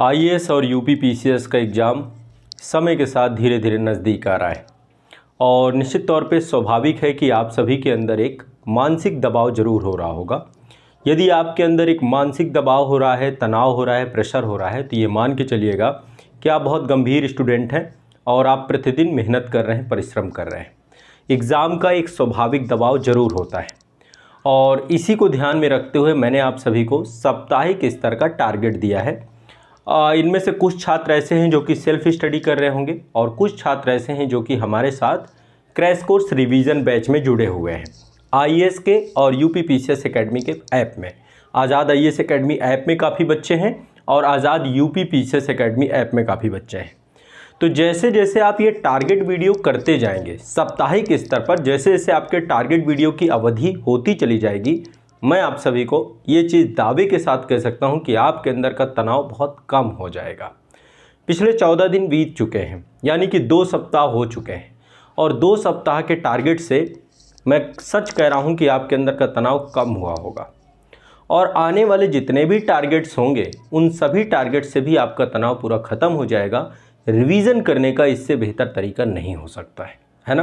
आई और U P का exam समय के साथ धीरे धीरे नज़दीक आ रहा है और निश्चित तौर पे स्वाभाविक है कि आप सभी के अंदर एक मानसिक दबाव जरूर हो रहा होगा यदि आपके अंदर एक मानसिक दबाव हो रहा है तनाव हो रहा है प्रेशर हो रहा है तो ये मान के चलिएगा कि आप बहुत गंभीर स्टूडेंट हैं और आप प्रतिदिन मेहनत कर रहे हैं परिश्रम कर रहे हैं एग्ज़ाम का एक स्वाभाविक दबाव जरूर होता है और इसी को ध्यान में रखते हुए मैंने आप सभी को साप्ताहिक स्तर का टारगेट दिया है इनमें से कुछ छात्र ऐसे हैं जो कि सेल्फ स्टडी कर रहे होंगे और कुछ छात्र ऐसे हैं जो कि हमारे साथ क्रैश कोर्स रिवीजन बैच में जुड़े हुए हैं आई के और यू पी पी के ऐप में Azad I S academy app में काफ़ी बच्चे हैं और Azad U P P academy app में काफ़ी बच्चे हैं तो जैसे जैसे आप ये टारगेट वीडियो करते जाएंगे साप्ताहिक स्तर पर जैसे जैसे आपके टारगेट वीडियो की अवधि होती चली जाएगी मैं आप सभी को ये चीज़ दावे के साथ कह सकता हूँ कि आपके अंदर का तनाव बहुत कम हो जाएगा पिछले चौदह दिन बीत चुके हैं यानी कि दो सप्ताह हो चुके हैं और दो सप्ताह के टारगेट से मैं सच कह रहा हूँ कि आपके अंदर का तनाव कम हुआ होगा और आने वाले जितने भी टारगेट्स होंगे उन सभी टारगेट से भी आपका तनाव पूरा ख़त्म हो जाएगा रिवीजन करने का इससे बेहतर तरीका नहीं हो सकता है है ना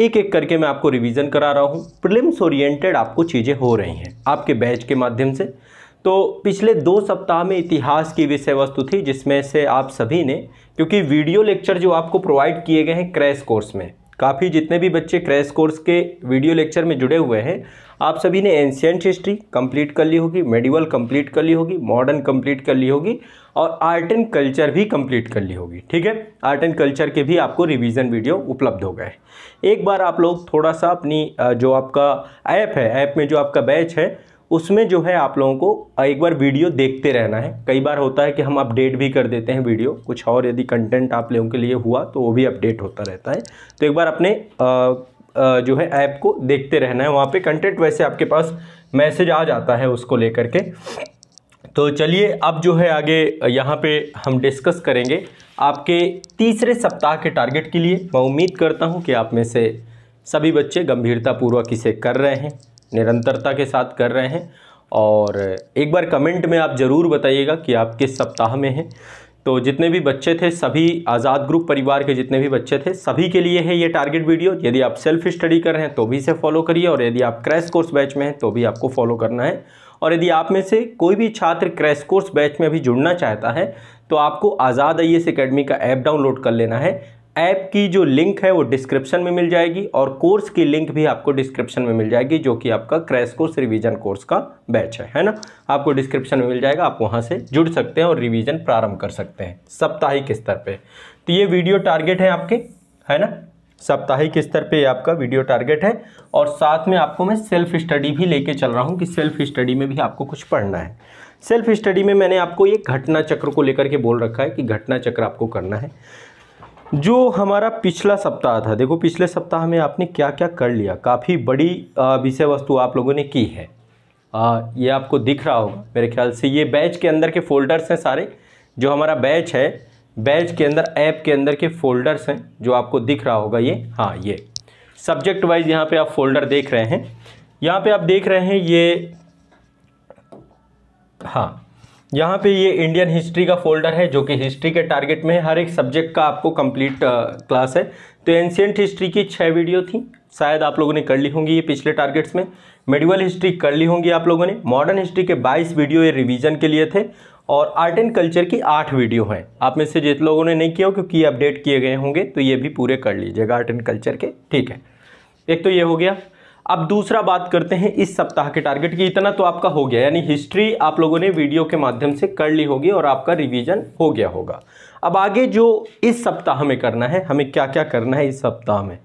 एक एक करके मैं आपको रिवीजन करा रहा हूँ प्रिलिम्स ओरिएंटेड आपको चीज़ें हो रही हैं आपके बैच के माध्यम से तो पिछले दो सप्ताह में इतिहास की विषय वस्तु थी जिसमें से आप सभी ने क्योंकि वीडियो लेक्चर जो आपको प्रोवाइड किए गए हैं क्रैश कोर्स में काफ़ी जितने भी बच्चे क्रैश कोर्स के वीडियो लेक्चर में जुड़े हुए हैं आप सभी ने एंशियंट हिस्ट्री कंप्लीट कर ली होगी मेडिवल कंप्लीट कर ली होगी मॉडर्न कंप्लीट कर ली होगी और आर्ट एंड कल्चर भी कंप्लीट कर ली होगी ठीक है आर्ट एंड कल्चर के भी आपको रिवीजन वीडियो उपलब्ध हो गए एक बार आप लोग थोड़ा सा अपनी जो आपका ऐप है ऐप में जो आपका बैच है उसमें जो है आप लोगों को एक बार वीडियो देखते रहना है कई बार होता है कि हम अपडेट भी कर देते हैं वीडियो कुछ और यदि कंटेंट आप लोगों के लिए हुआ तो वो भी अपडेट होता रहता है तो एक बार अपने आ, जो है ऐप को देखते रहना है वहाँ पे कंटेंट वैसे आपके पास मैसेज आ जाता है उसको लेकर के तो चलिए अब जो है आगे यहाँ पे हम डिस्कस करेंगे आपके तीसरे सप्ताह के टारगेट के लिए मैं उम्मीद करता हूँ कि आप में से सभी बच्चे गंभीरतापूर्वक इसे कर रहे हैं निरंतरता के साथ कर रहे हैं और एक बार कमेंट में आप ज़रूर बताइएगा कि आप किस सप्ताह में हैं तो जितने भी बच्चे थे सभी आज़ाद ग्रुप परिवार के जितने भी बच्चे थे सभी के लिए है ये टारगेट वीडियो यदि आप सेल्फ स्टडी कर रहे हैं तो भी इसे फॉलो करिए और यदि आप क्रैश कोर्स बैच में हैं तो भी आपको फॉलो करना है और यदि आप में से कोई भी छात्र क्रैश कोर्स बैच में भी जुड़ना चाहता है तो आपको आज़ाद आई एस का ऐप डाउनलोड कर लेना है ऐप की जो लिंक है वो डिस्क्रिप्शन में मिल जाएगी और कोर्स की लिंक भी आपको डिस्क्रिप्शन में मिल जाएगी जो कि आपका क्रैश कोर्स रिवीजन कोर्स का बैच है है ना आपको डिस्क्रिप्शन में मिल जाएगा आप वहां से जुड़ सकते हैं और रिवीजन प्रारंभ कर सकते हैं साप्ताहिक स्तर पे तो ये वीडियो टारगेट है आपके है ना साप्ताहिक स्तर पर आपका वीडियो टारगेट है और साथ में आपको मैं सेल्फ स्टडी भी लेके चल रहा हूँ कि सेल्फ स्टडी में भी आपको कुछ पढ़ना है सेल्फ स्टडी में मैंने आपको ये घटना चक्र को लेकर के बोल रखा है कि घटना चक्र आपको करना है जो हमारा पिछला सप्ताह था देखो पिछले सप्ताह में आपने क्या क्या कर लिया काफ़ी बड़ी विषय वस्तु आप लोगों ने की है आ, ये आपको दिख रहा होगा मेरे ख्याल से ये बैच के अंदर के फोल्डर्स हैं सारे जो हमारा बैच है बैच के अंदर ऐप के अंदर के फोल्डर्स हैं जो आपको दिख रहा होगा ये हाँ ये सब्जेक्ट वाइज यहाँ पे आप फोल्डर देख रहे हैं यहाँ पे आप देख रहे हैं ये हाँ यहाँ पे ये इंडियन हिस्ट्री का फोल्डर है जो कि हिस्ट्री के टारगेट में है हर एक सब्जेक्ट का आपको कंप्लीट क्लास है तो एंशियंट हिस्ट्री की छः वीडियो थी शायद आप लोगों ने कर ली होंगी ये पिछले टारगेट्स में मेडिवल हिस्ट्री कर ली होंगी आप लोगों ने मॉडर्न हिस्ट्री के 22 वीडियो ये रिवीजन के लिए थे और आर्ट एंड कल्चर की आठ वीडियो हैं आप में से जित लोगों ने नहीं किया क्योंकि ये अपडेट किए गए होंगे तो ये भी पूरे कर लीजिएगा आर्ट एंड कल्चर के ठीक है एक तो ये हो गया अब दूसरा बात करते हैं इस सप्ताह के टारगेट की इतना तो आपका हो गया यानी हिस्ट्री आप लोगों ने वीडियो के माध्यम से कर ली होगी और आपका रिवीजन हो गया होगा अब आगे जो इस सप्ताह में करना है हमें क्या क्या करना है इस सप्ताह में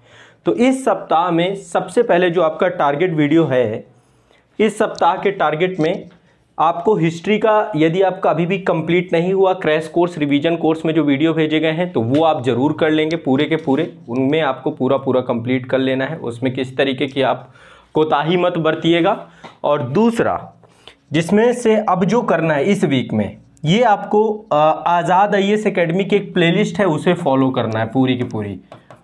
तो इस सप्ताह में सबसे पहले जो आपका टारगेट वीडियो है इस सप्ताह के टारगेट में आपको हिस्ट्री का यदि आपका अभी भी कंप्लीट नहीं हुआ क्रैश कोर्स रिवीजन कोर्स में जो वीडियो भेजे गए हैं तो वो आप ज़रूर कर लेंगे पूरे के पूरे उनमें आपको पूरा पूरा कंप्लीट कर लेना है उसमें किस तरीके की आप कोताही मत बरतिएगा और दूसरा जिसमें से अब जो करना है इस वीक में ये आपको आज़ाद आई एस एकेडमी की एक प्ले है उसे फॉलो करना है पूरी की पूरी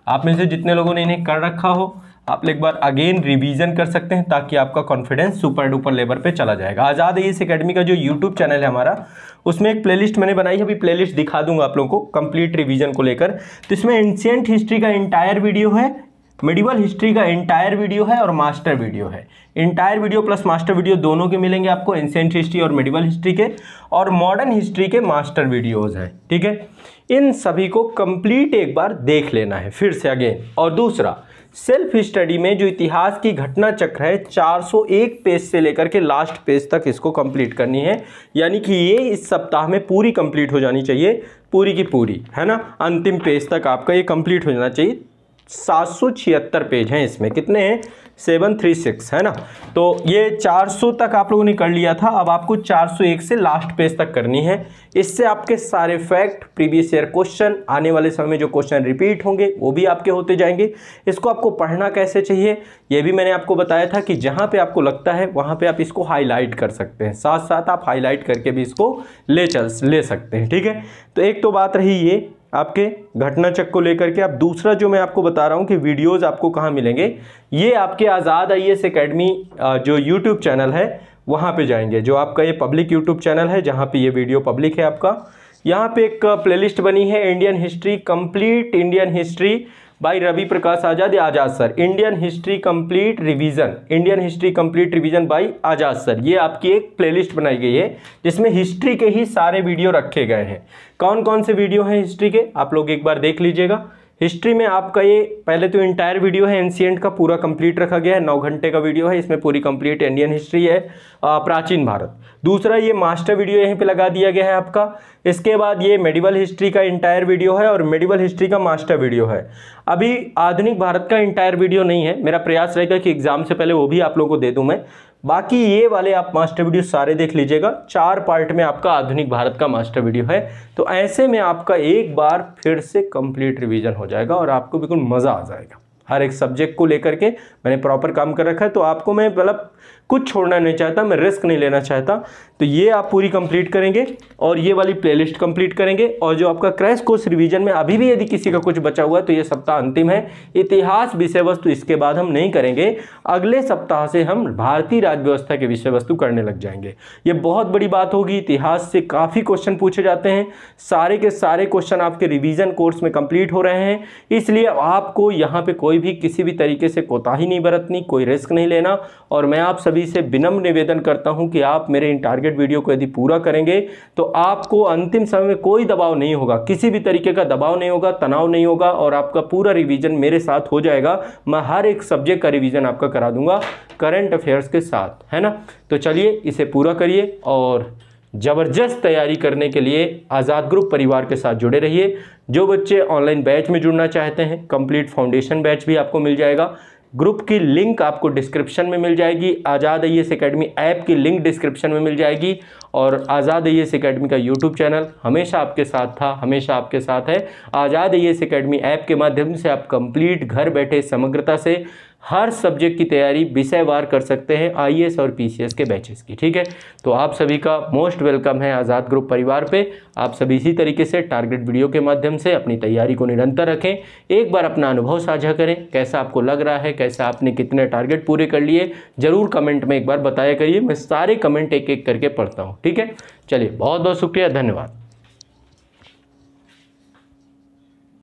आप में से जितने लोगों ने इन्हें कर रखा हो आप एक बार अगेन रिवीजन कर सकते हैं ताकि आपका कॉन्फिडेंस सुपर डुपर लेवल पे चला जाएगा आज़ाद एस अकेडमी का जो यूट्यूब चैनल है हमारा उसमें एक प्लेलिस्ट मैंने बनाई है अभी प्लेलिस्ट दिखा दूंगा आप लोगों को कंप्लीट रिवीजन को लेकर तो इसमें एंशियंट हिस्ट्री का इंटायर वीडियो है मिडिवल हिस्ट्री का इंटायर वीडियो है और मास्टर वीडियो है entire video plus master video दोनों के मिलेंगे आपको एंशियंट हिस्ट्री और मिडिवल हिस्ट्री के और मॉडर्न हिस्ट्री के मास्टर वीडियोज़ हैं ठीक है इन सभी को कंप्लीट एक बार देख लेना है फिर से अगेन और दूसरा सेल्फ स्टडी में जो इतिहास की घटना चक्र है 401 पेज से लेकर के लास्ट पेज तक इसको कंप्लीट करनी है यानी कि ये इस सप्ताह में पूरी कंप्लीट हो जानी चाहिए पूरी की पूरी है ना अंतिम पेज तक आपका ये कंप्लीट हो जाना चाहिए सात सौ छिहत्तर पेज हैं इसमें कितने हैं सेवन थ्री सिक्स है ना तो ये चार सौ तक आप लोगों ने कर लिया था अब आपको चार सौ एक से लास्ट पेज तक करनी है इससे आपके सारे फैक्ट प्रीवियस ईयर क्वेश्चन आने वाले समय में जो क्वेश्चन रिपीट होंगे वो भी आपके होते जाएंगे इसको आपको पढ़ना कैसे चाहिए ये भी मैंने आपको बताया था कि जहाँ पर आपको लगता है वहाँ पर आप इसको हाईलाइट कर सकते हैं साथ साथ आप हाईलाइट करके भी इसको ले चल ले सकते हैं ठीक है तो एक तो बात रही ये आपके घटना घटनाचक को लेकर के आप दूसरा जो मैं आपको बता रहा हूँ कि वीडियोज़ आपको कहाँ मिलेंगे ये आपके आज़ाद आई एस अकेडमी जो यूट्यूब चैनल है वहाँ पे जाएंगे जो आपका ये पब्लिक यूट्यूब चैनल है जहाँ पे ये वीडियो पब्लिक है आपका यहाँ पे एक प्लेलिस्ट बनी है Indian history complete Indian history by Ravi Prakash Azad या Azad sir Indian history complete revision Indian history complete revision by Azad sir ये आपकी एक प्लेलिस्ट बनाई गई है जिसमें हिस्ट्री के ही सारे वीडियो रखे गए हैं कौन कौन से वीडियो हैं हिस्ट्री के आप लोग एक बार देख लीजिएगा हिस्ट्री में आपका ये पहले तो इंटायर वीडियो है एंशियंट का पूरा कंप्लीट रखा गया है नौ घंटे का वीडियो है इसमें पूरी कंप्लीट इंडियन हिस्ट्री है प्राचीन भारत दूसरा ये मास्टर वीडियो यहीं पे लगा दिया गया है आपका इसके बाद ये मेडिवल हिस्ट्री का इंटायर वीडियो है और मेडिवल हिस्ट्री का मास्टर वीडियो है अभी आधुनिक भारत का इंटायर वीडियो नहीं है मेरा प्रयास रहेगा कि एग्ज़ाम से पहले वो भी आप लोगों को दे दूँ मैं बाकी ये वाले आप मास्टर वीडियो सारे देख लीजिएगा चार पार्ट में आपका आधुनिक भारत का मास्टर वीडियो है तो ऐसे में आपका एक बार फिर से कंप्लीट रिवीजन हो जाएगा और आपको बिल्कुल मज़ा आ जाएगा हर एक सब्जेक्ट को लेकर के मैंने प्रॉपर काम कर रखा है तो आपको मैं मतलब कुछ छोड़ना नहीं चाहता मैं रिस्क नहीं लेना चाहता तो ये आप पूरी कंप्लीट करेंगे और ये वाली प्लेलिस्ट कंप्लीट करेंगे और जो आपका क्रैश कोर्स रिवीजन में अभी भी यदि किसी का कुछ बचा हुआ है तो ये सप्ताह अंतिम है इतिहास विषय वस्तु इसके बाद हम नहीं करेंगे अगले सप्ताह से हम भारतीय व्यवस्था के विषय वस्तु करने लग जाएंगे ये बहुत बड़ी बात होगी इतिहास से काफ़ी क्वेश्चन पूछे जाते हैं सारे के सारे क्वेश्चन आपके रिविज़न कोर्स में कंप्लीट हो रहे हैं इसलिए आपको यहाँ पर कोई कोई भी किसी भी तरीके से कोताही नहीं बरतनी कोई रिस्क नहीं लेना और मैं आप सभी से विनम्र निवेदन करता हूं कि आप मेरे इन टारगेट वीडियो को यदि पूरा करेंगे तो आपको अंतिम समय में कोई दबाव नहीं होगा किसी भी तरीके का दबाव नहीं होगा तनाव नहीं होगा और आपका पूरा रिविज़न मेरे साथ हो जाएगा मैं हर एक सब्जेक्ट का रिविज़न आपका करा दूंगा करंट अफेयर्स के साथ है ना तो चलिए इसे पूरा करिए और ज़बरदस्त तैयारी करने के लिए आज़ाद ग्रुप परिवार के साथ जुड़े रहिए जो बच्चे ऑनलाइन बैच में जुड़ना चाहते हैं कंप्लीट फाउंडेशन बैच भी आपको मिल जाएगा ग्रुप की लिंक आपको डिस्क्रिप्शन में मिल जाएगी Azad I S academy app की लिंक डिस्क्रिप्शन में मिल जाएगी और आज़ाद आई एस अकेडमी का यूट्यूब चैनल हमेशा आपके साथ था हमेशा आपके साथ है Azad I S academy app के माध्यम से आप कंप्लीट घर बैठे समग्रता से हर सब्जेक्ट की तैयारी विषयवार कर सकते हैं आईएएस और पीसीएस के बैचेस की ठीक है तो आप सभी का मोस्ट वेलकम है आज़ाद ग्रुप परिवार पे आप सभी इसी तरीके से टारगेट वीडियो के माध्यम से अपनी तैयारी को निरंतर रखें एक बार अपना अनुभव साझा करें कैसा आपको लग रहा है कैसा आपने कितने टारगेट पूरे कर लिए ज़रूर कमेंट में एक बार बताया करिए मैं सारे कमेंट एक एक करके पढ़ता हूँ ठीक है चलिए बहुत बहुत शुक्रिया धन्यवाद